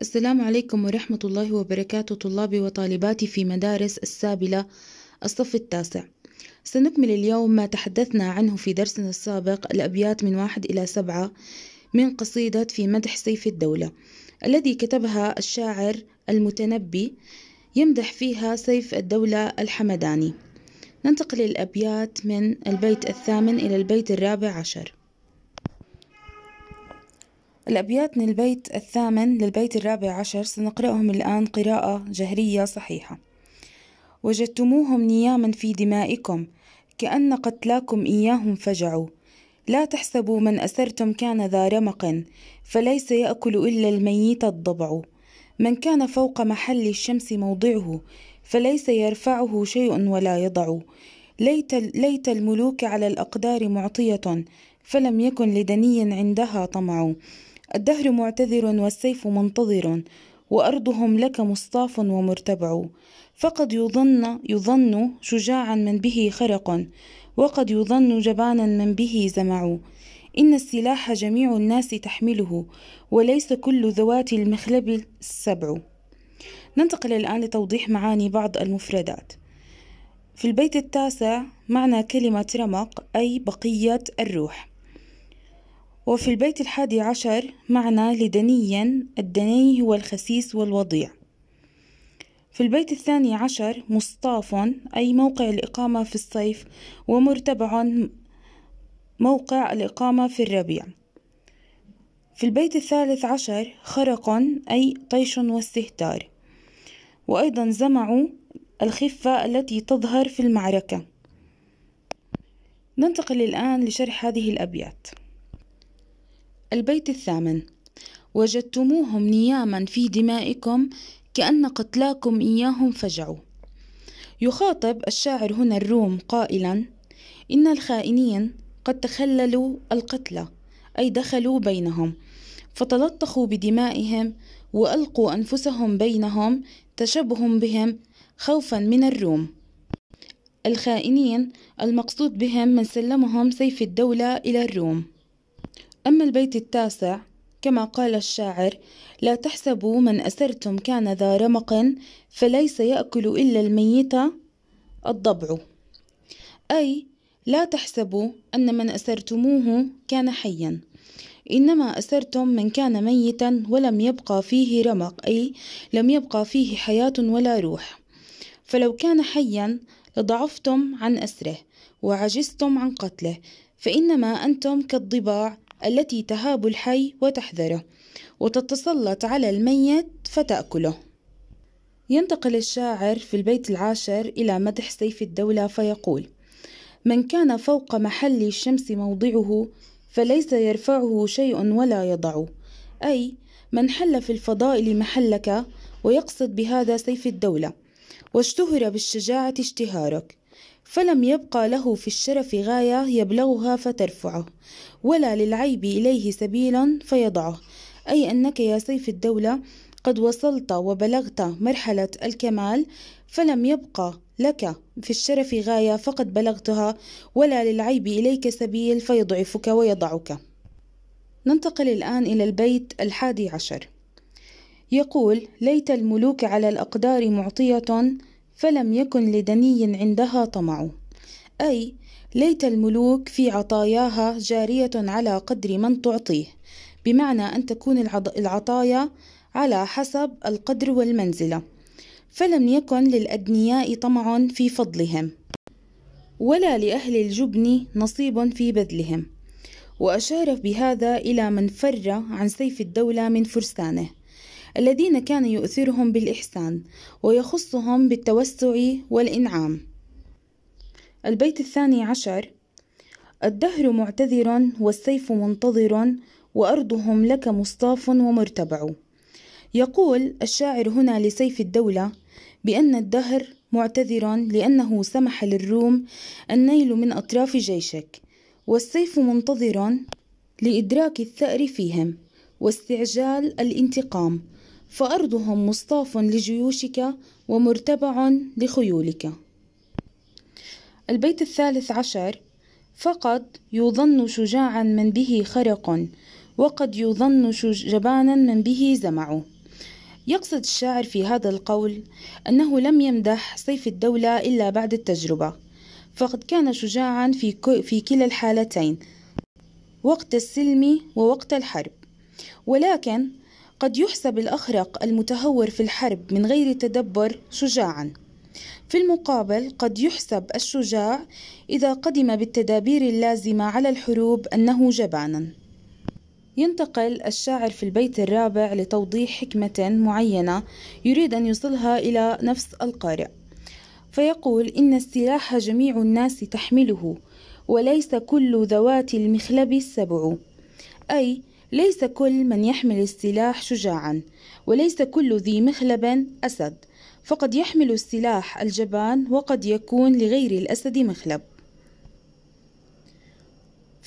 السلام عليكم ورحمة الله وبركاته طلابي وطالباتي في مدارس السابلة الصف التاسع سنكمل اليوم ما تحدثنا عنه في درسنا السابق الأبيات من واحد إلى سبعة من قصيدة في مدح سيف الدولة الذي كتبها الشاعر المتنبي يمدح فيها سيف الدولة الحمداني ننتقل للأبيات من البيت الثامن إلى البيت الرابع عشر الأبيات من البيت الثامن للبيت الرابع عشر سنقرأهم الآن قراءة جهرية صحيحة وجدتموهم نياما في دمائكم كأن قتلاكم إياهم فجعوا لا تحسبوا من أسرتم كان ذا رمق فليس يأكل إلا الميت الضبع من كان فوق محل الشمس موضعه فليس يرفعه شيء ولا يضع ليت, ليت الملوك على الأقدار معطية فلم يكن لدني عندها طمع الدهر معتذر والسيف منتظر وأرضهم لك مصطاف ومرتبع فقد يظن يظن شجاعا من به خرق وقد يظن جبانا من به زمع إن السلاح جميع الناس تحمله وليس كل ذوات المخلب السبع ننتقل الآن لتوضيح معاني بعض المفردات في البيت التاسع معنى كلمة رمق أي بقية الروح وفي البيت الحادي عشر معنى لدنيا الدني هو الخسيس والوضيع في البيت الثاني عشر مصطاف أي موقع الإقامة في الصيف ومرتبع موقع الإقامة في الربيع في البيت الثالث عشر خرق أي طيش واستهتار وأيضا زمع الخفة التي تظهر في المعركة ننتقل الآن لشرح هذه الأبيات البيت الثامن وجدتموهم نياما في دمائكم كأن قتلاكم إياهم فجعوا يخاطب الشاعر هنا الروم قائلا إن الخائنين قد تخللوا القتلى أي دخلوا بينهم فتلطخوا بدمائهم وألقوا أنفسهم بينهم تشبه بهم خوفا من الروم الخائنين المقصود بهم من سلمهم سيف الدولة إلى الروم أما البيت التاسع كما قال الشاعر لا تحسبوا من أسرتم كان ذا رمق فليس يأكل إلا الميت الضبع أي لا تحسبوا أن من أسرتموه كان حيا إنما أسرتم من كان ميتا ولم يبقى فيه رمق أي لم يبقى فيه حياة ولا روح فلو كان حيا لضعفتم عن أسره وعجزتم عن قتله فإنما أنتم كالضباع التي تهاب الحي وتحذره وتتسلط على الميت فتأكله ينتقل الشاعر في البيت العاشر إلى مدح سيف الدولة فيقول من كان فوق محل الشمس موضعه فليس يرفعه شيء ولا يضعه أي من حل في الفضائل محلك ويقصد بهذا سيف الدولة واشتهر بالشجاعة اشتهارك فلم يبقى له في الشرف غاية يبلغها فترفعه ولا للعيب إليه سبيلا فيضعه أي أنك يا سيف الدولة قد وصلت وبلغت مرحلة الكمال فلم يبقى لك في الشرف غاية فقد بلغتها ولا للعيب إليك سبيل فيضعفك ويضعك ننتقل الآن إلى البيت الحادي عشر يقول ليت الملوك على الأقدار معطية فلم يكن لدني عندها طمع أي ليت الملوك في عطاياها جارية على قدر من تعطيه بمعنى أن تكون العطايا على حسب القدر والمنزلة فلم يكن للأدنياء طمع في فضلهم ولا لأهل الجبن نصيب في بذلهم وأشار بهذا إلى من فر عن سيف الدولة من فرسانه الذين كان يؤثرهم بالإحسان ويخصهم بالتوسع والإنعام البيت الثاني عشر الدهر معتذر والسيف منتظر وأرضهم لك مصطاف ومرتبع يقول الشاعر هنا لسيف الدولة بأن الدهر معتذر لأنه سمح للروم النيل من أطراف جيشك والسيف منتظر لإدراك الثأر فيهم واستعجال الانتقام فأرضهم مصطاف لجيوشك ومرتبع لخيولك البيت الثالث عشر فقد يظن شجاعا من به خرق وقد يظن جبانا من به زمع يقصد الشاعر في هذا القول أنه لم يمدح سيف الدولة إلا بعد التجربة فقد كان شجاعا في, في كلا الحالتين وقت السلم ووقت الحرب ولكن قد يحسب الأخرق المتهور في الحرب من غير تدبر شجاعا في المقابل قد يحسب الشجاع إذا قدم بالتدابير اللازمة على الحروب أنه جبانا ينتقل الشاعر في البيت الرابع لتوضيح حكمة معينة يريد أن يصلها إلى نفس القارئ فيقول إن السلاح جميع الناس تحمله وليس كل ذوات المخلب السبع أي ليس كل من يحمل السلاح شجاعا وليس كل ذي مخلب أسد فقد يحمل السلاح الجبان وقد يكون لغير الأسد مخلب